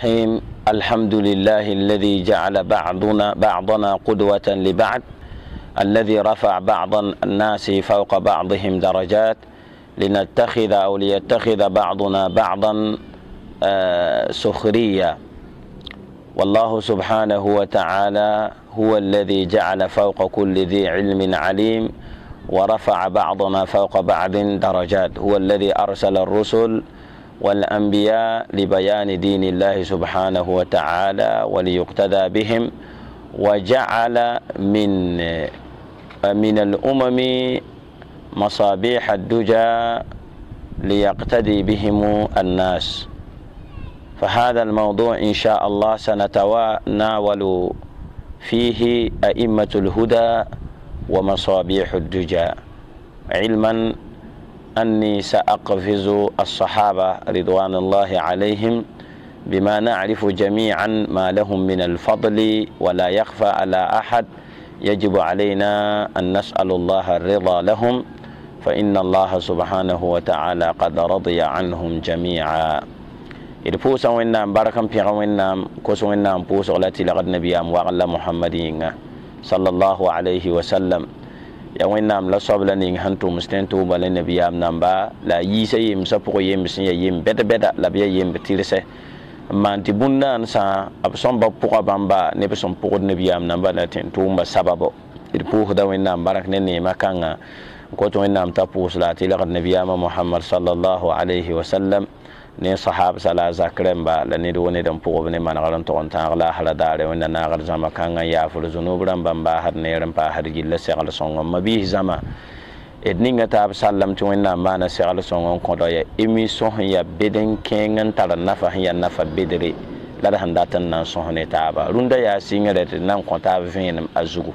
الرحيم الحمد لله الذي جعل بعضنا بعضنا قدوة لبعض الذي رفع بعض الناس فوق بعضهم درجات لنتخذ أو ليتخذ بعضنا بعضا آه، سخرية والله سبحانه وتعالى هو الذي جعل فوق كل ذي علم عليم ورفع بعضنا فوق بعض درجات هو الذي أرسل الرسل والأنبياء لبيان دين الله سبحانه وتعالى وليقتدى بهم وجعل من من الأمم مصابيح الدجى ليقتدي بهم الناس فهذا الموضوع إن شاء الله سنتناول فيه أئمة الهدى ومصابيح الدجى علما أني سأقفز الصحابة رضوان الله عليهم بما نعرف جميعا ما لهم من الفضل ولا يخفى على أحد يجب علينا أن نسأل الله الرضا لهم فإن الله سبحانه وتعالى قد رضي عنهم جميعا إرفوسا وإنام وينام في غوينام كوس وإنام بوسا التي لقد نبيام وغلا محمدين صلى الله عليه وسلم ya wẽnnaam la soab la ning sẽn tʋʋm sẽn tʋʋmba le nebiyaam namba la a yiisa yemsã pʋgẽ yemb sẽn ya yem bɛd bɛda la b ya yemb tɩrsɛ n maan tɩ bũn naan sã b sõn ba pʋga bãmba neb sẽn pʋgd nebiyaam namba la tɩ n tʋʋmba sababo d pʋʋsda wẽnnaam bark ne neemã kãngã n kot wẽnnaam t'a pʋʋsla tɩ tɩlgd nebiyaama mohamad salallahu wa wasallam ne sahab sala zakremba la ne do ne dan pogo ne man garan to ta la hala dare wanda na gar zama kan ya fur zunub ran ban ba har ne ran pa har gilla se gal songo mabi zama edninga ta sallam to wanda ma na se gal songo ko do ya imi so ya beden kengan tar nafa ya nafa bedre la da handa tan nan so ne ta ba runda ya singare nan ko ta vinam azugo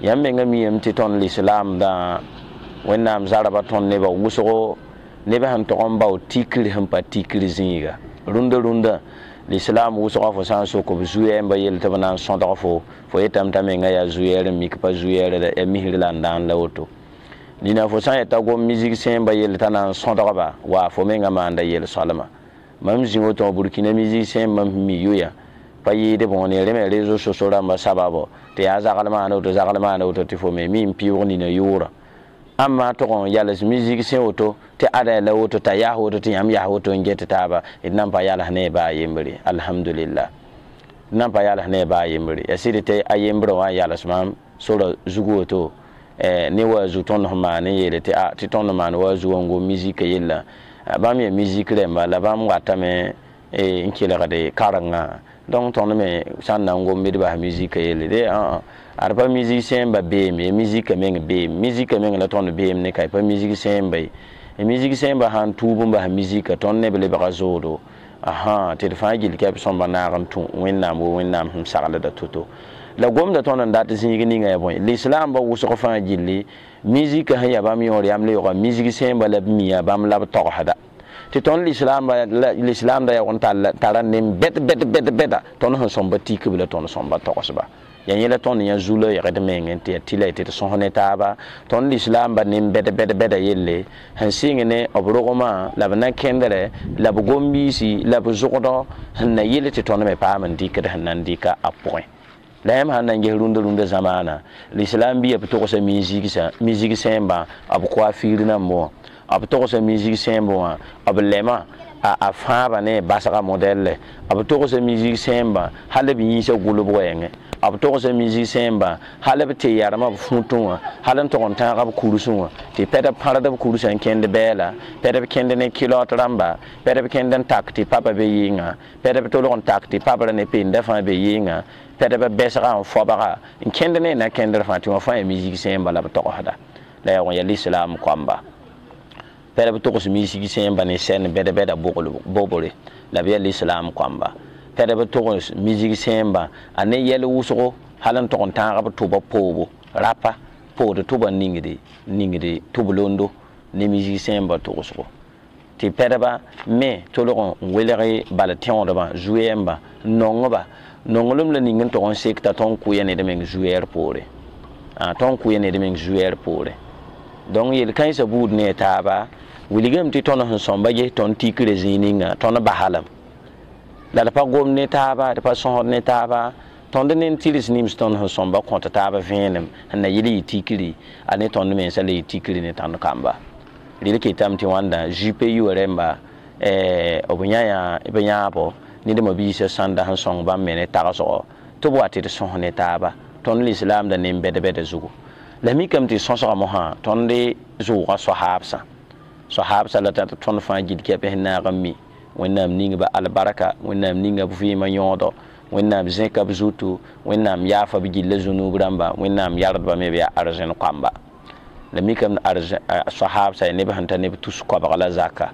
yambe ngami yamti ton l'islam da wanda am zaraba ton ne ba wusugo neb sẽn tog n bao tikr sẽn pa tikr zĩiga rũndã rũndã lislaam wʋsga fo sã n sok b zu-yɛɛmbã yel tɩ b na n sõdg fo fo yeetame-ta mengã yaa zu-yɛɛr n mik pa zu-yɛɛr ya e misr la n daan la woto nina fo sã n yeta gom mizig sẽemba yel t'a na n sõdgba waa fo mengã maanda yel-soalmã mam zĩ woto wã burkina mizig sẽem mam mi yoya pa yɩɩd bõo ne rẽme rezo so-so rãmbã sababo tɩ yaa zagl maana woto zagl maana woto tɩ fo me mi n pɩʋg nina yʋʋra amma tɔgɔ yalas music sẽn woto tɩ ada la woto t'a yaas woto tɩ yãmb yaas woto n get taaba d nan pa yaals ne baa yembre alhamdulillah d nan pa yaals ne baa yembre ya sɩd tɩ a yembrẽ wã yals mam sora zug woto e ne wa zu tõnd f maan n yeele tɩ tɩ tõnd maan wa zu wãngo musika e yella bãmb ya music rẽmba la bãmb watame e, n kelgd karengã donc tõnd me sãn na n gom bɩ d bas musika yeele de ãã ad pa music sẽemba beeme y musika meng beem musika meng la tõnd beem ne ka y pa music sẽemba ye y music sẽemba sãn tuub n bas musika tõnd neb lebga zoodo ãhã tɩ d fãa gil kɛb sõmba naag n tũ wẽnnaam woo wẽnnaam sẽn saglda to-to la gomda tõnd n dat zĩig ninga ya bõe lislaambã wʋsg fãa gilli musika sẽn ya bãmb yõor yam le yʋga musik sẽemba la b miã bãmb la b togsda tɩ tõnd lislaamda ya wʋn tara nen bɛd bɛd bɛd bɛda tõnd sẽn sõmba tikb la tõnd sõmba togsba ya yẽla tõnd yã zu la yɛgd mengẽ tɩ ya tɩ la tɩ d sõs ne taaba tõnd lislaamba nen bɛd bɛd bɛda yelle sẽn sɩng ne b rogmã la b na-kẽndrɛ la b gom-biisi la b zʋgd sẽn na yell tɩ tõnd me paam n dɩkd sẽn na n dɩka a pʋgẽ la yãmb sãn nan ges rũndã rũndã zãmaana lislaam bɩ ya b togsa min zig sẽmbã b koafiir nan bõa b togs misig sẽembo wã b lɛma a fãaba ne basga modɛlle b togs misig sẽemba hal b yĩisa gʋlbgã yẽngẽ b togsa misig sẽemba hal b tɩ yarema b fũtẽ wã hal n tog n tãaga b kursẽ wã tɩ pɛd b pãrd b kursa n kẽnd bɛɛla pɛd b kẽnd ne kilɔt rãmba pɛd b kẽnd n tak tɩ papa be yɩɩngã pɛd b tolg n tak tɩ pabra ne peenda fãa be yɩɩngã pɛd b bɛsga n fɔbga n kẽnd ne na kẽndr fãa tɩ wã fãa ya e misig sẽemba la b togsda la yaoog n ya lislaam koamba pɛd b togs miisg sẽn ne sɛn bɛd-bɛda bobore la b yɛl islam koamba pɛd b togs miisg sẽn a ne yɛl wʋsgo hal n tog n tãagb tʋba poobo rapa pood tʋba ningde ningde tʋb ne miisg sẽn ba tɩ pɛdba me tolg n welg bal tẽodbã zu-ɛɛmbã nongba nonglem la ning n tog n sek t'a tõnd kʋ ya ned meng zu poore tõnd kʋ ya ned meng zu donc yel-kãensã buud ne a taaba wilgame tɩ tõnd sẽn sõmba ges tõnd tikre zĩig ninga tõnd la d pa gomd ne taaba d pa sõsd ne taaba tõnd tɩrs nims tõnd sẽn sõmba taab vẽenem na yɩ tikri a ne tõnd mensã la yɩ tikri ne tõnd kamba rel ketame tɩ wãnda zupe yʋa rẽmba b yãyã b yãabo sẽn sõng bãmb me ne tɩ b wa tɩ d sõs ne taaba tõnd lislaamda ne n bɛd-bɛda zugu la mikame tɩ sõsga mosã tõnd zʋʋga sohaabsã sohaabsã la tɩ tõnd fãa gil kɛpes naag n mi wẽnnaam ningba albarka wẽnnaam ning b vɩɩmã yõodɔ wẽnnaam zẽka b zutu wẽnnaam yaafa b gilla zunuub rãmba wẽnnaam yardba me b yaa arzẽn koamba la mikame sohaabsã ya neb sẽn ta neb tus koabga la zaka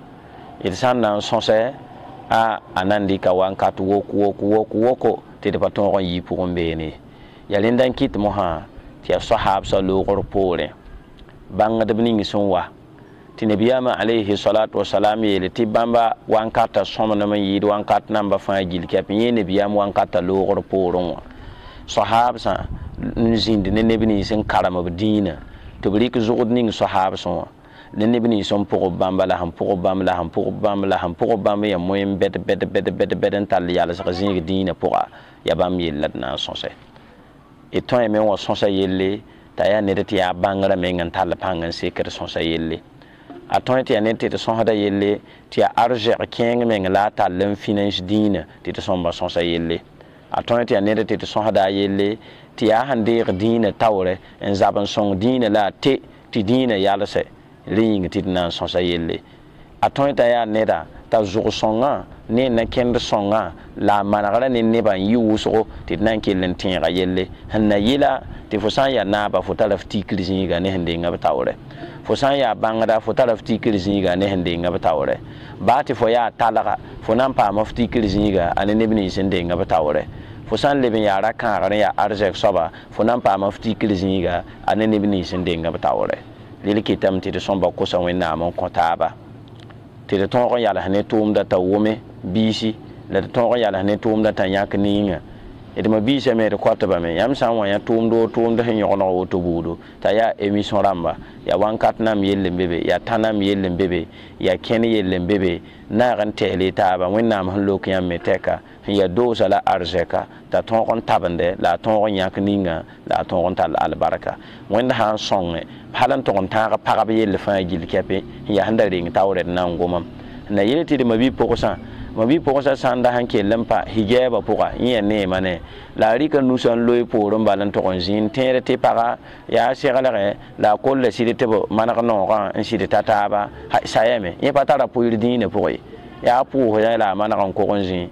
d sã n na n sõsɛ a a na n dɩka wa n kat woko woko woko woko tɩ d pa tõog n yi pʋgẽ beene yaa rẽnd n kɩt mosã tɩ yaa sohabsa loogr poorẽ bãngd b ning sẽn wa tɩ nabiyaamã alayhi salatu wasalam yeele tɩ bãmba wankarta sõmdem n yɩɩd wankart namba fãa gil kɛp n yẽ nabiyaam wankarta loogr poorẽ wã sohabsã n zĩnd ne neb nins n karem b dĩinã tɩ b rɩk zʋgd ning sohabsẽ wã ne neb nins n pʋg b bãmba la sẽn pʋg bãmb la sẽn pʋg bãmb la sẽn pʋg bãmb yaa moẽ n bɛd bɛd bɛd bɛd n tall yalsg zĩig dĩinã pʋga yaa bãmb yella d na n sõse y tõe me n wa sõsa yelle t'a yaa ned tɩ yaa bãngra meng n tall pãng n sekd sõsa yelle a tõe tɩ yaa ned tɩ d sõsda yelle tɩ yaa arzɛg kẽeng meng la a tall n finãns dĩinã tɩ d sõmba sõsa yelle a tõe tɩ yaa ned tɩ d sõsda a yelle tɩ yaa sẽn deeg dĩinã taoore n zab n sõng dĩinã la a te tɩ dĩinã yalse rẽ yĩng tɩ d na n sõsa yelle a tõe t'a yaa neda t'a zʋg sõnga ne n na kẽnd sõnga la a manegrã ne nebã n yɩ wʋsgo tɩ d na n kell n tẽega yelle sẽn na yɩla tɩ fo sã n yaa naaba fo tara f tikr zĩiga ne sẽn deenga b taoorɛ fo sã n yaa bãngda fo tara f tikr zĩiga ne sẽn deenga b taoorɛ baa tɩ fo yaa talga fo na n paama f tikr zĩiga a ne neb nins n deenga b taoorɛ fo sã n leb n yaa ra kãagr n yaa arzɛk soaba fo na n paama f tikr zĩiga a ne neb nins n deenga b taoorɛ rel kɩtame tɩ d sõmba kʋsa wẽnnaam n kõ taaba tɩ d tõog n yals ne tʋʋmda t'a wʋme biisi la d tõog n yals ne tʋʋmda t'a yãk niinga d ma biisa me d kɔtba me yãmb sã n wa yã tʋʋmdo tʋʋmd sẽn yõgenego woto buudu t'a yaa émission rãmba yaa wãnkat nam yell n be yaa tã nam yell n be yaa kẽn yell n be be naag n tɛsle taaba wẽnnaam sẽn lok yãmb me tɛka sẽn yaa doosa la arzɛka t'a tõog n tabende la a tõog n yãk ninga la a tõog n tall albarka wẽnd sã n sõngẽ hal n tog n tãag pagb yell fãa gil kɛpe sẽn yaa sẽn da reng taoorɛ nan na gomam n na yel tɩ d ma bi pʋgsã ma bɩ pʋgẽ sã sãn da sãn kell n pa higɛɛbã pʋga n yɛ neema ne la a rɩka nusa n loe poor n bal n tog n zĩig tẽed tɩ paga yaa seglge la a kolla sɩd tɩ b maneg noogã n sɩd ta taaba sa yame yẽ pa tara poɩr dĩinã pʋgẽ yaa pʋʋsã la a maneg n kog n zĩig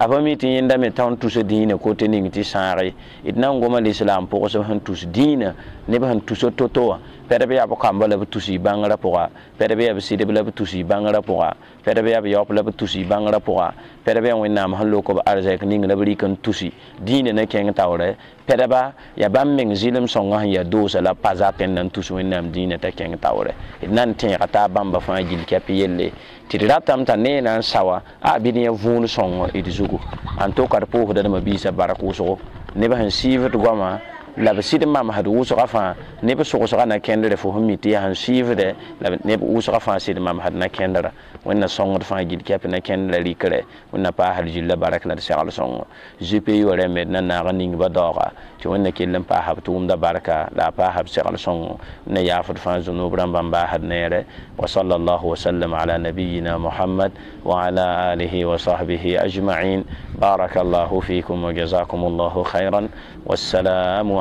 a pa mi tɩ yẽndame tã n tus dĩinã kote ning tɩ sãage d na n goma lislaam pʋgs b sẽn tus dĩinã neb sẽn tus to-to wã pɛd b yaa b kãmba tusi bangara pʋga pɛd b yaa b sɩdb la tusi bangara pʋga pɛd b yaa b tusi bangara pʋga pɛd b yaa wẽnnaam sẽn lok b kening ning la tusi dini na keng taure pɛdba ya bãmb meng zilim songa sẽn ya dosa la paza zakẽ nan n tus dini t'a kẽng taoorɛ d eh, na n tẽega ya t'a bãmba fãa gil yelle tiri d t'a ne nan sawa a bini d ya yã songa sõng zugu zugu n tokd pʋʋsdame biisã bark wʋsgo neb sẽn siibd goamã la b sɩd n maam sd wʋsga fãa neb sʋgsga nakẽndre fo sẽn mi tɩ yaa sẽn siifdɛ la neb wʋsga fãa sɩd maam sd nakẽndra wẽnna sõngd fãa gil kɛp nakẽnd la rɩkrɛ wẽnna paasd zil la bark la d segl sõngo zupe yo rẽ med nanaag n ning ba daooga tɩ wẽnna kell n paasa b tʋʋmda barka la a paasa b segl sõngo wẽnna yaafd fãa zunub rãmbã n baasd neere wa sal allah wasalam ala nabiyina mohammad وعلى آله وصحبه أجمعين بارك الله فيكم وجزاكم الله خيرا والسلام